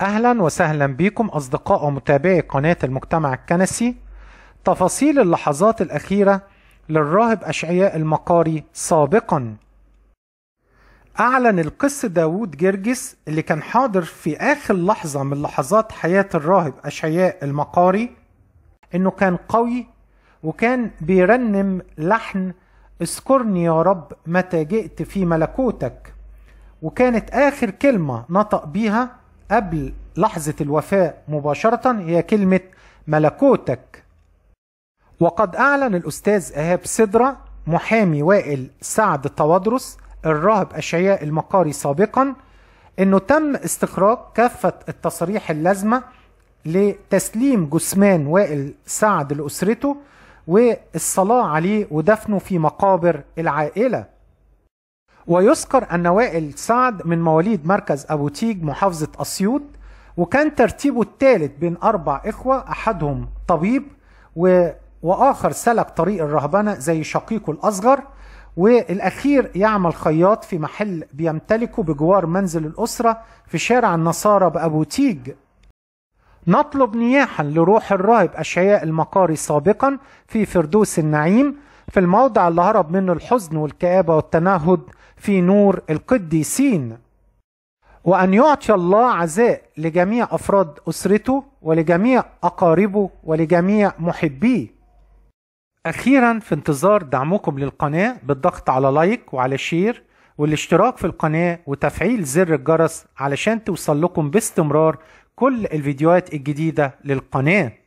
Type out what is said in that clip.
أهلا وسهلا بكم أصدقاء ومتابعي قناة المجتمع الكنسي تفاصيل اللحظات الأخيرة للراهب أشعياء المقاري سابقا أعلن القس داوود جرجس اللي كان حاضر في آخر لحظة من لحظات حياة الراهب أشعياء المقاري إنه كان قوي وكان بيرنم لحن اذكرني يا رب متى جئت في ملكوتك وكانت آخر كلمة نطق بيها قبل لحظة الوفاة مباشرة هي كلمة ملكوتك وقد أعلن الأستاذ إيهاب صدرة محامي وائل سعد طوادرس الراهب أشعياء المقاري سابقا أنه تم استخراج كافة التصاريح اللازمة لتسليم جثمان وائل سعد لأسرته والصلاة عليه ودفنه في مقابر العائلة ويذكر أن وائل سعد من مواليد مركز أبو تيج محافظة أسيوط وكان ترتيبه الثالث بين أربع إخوة أحدهم طبيب و... وآخر سلك طريق الرهبنة زي شقيقه الأصغر والأخير يعمل خياط في محل بيمتلكه بجوار منزل الأسرة في شارع النصارى بأبو تيج نطلب نياحا لروح الراهب أشعياء المقاري سابقا في فردوس النعيم في الموضع اللي هرب منه الحزن والكآبة والتنهد في نور القديسين وأن يعطي الله عزاء لجميع أفراد أسرته ولجميع أقاربه ولجميع محبيه أخيرا في انتظار دعمكم للقناة بالضغط على لايك وعلى شير والاشتراك في القناة وتفعيل زر الجرس علشان توصل لكم باستمرار كل الفيديوهات الجديدة للقناة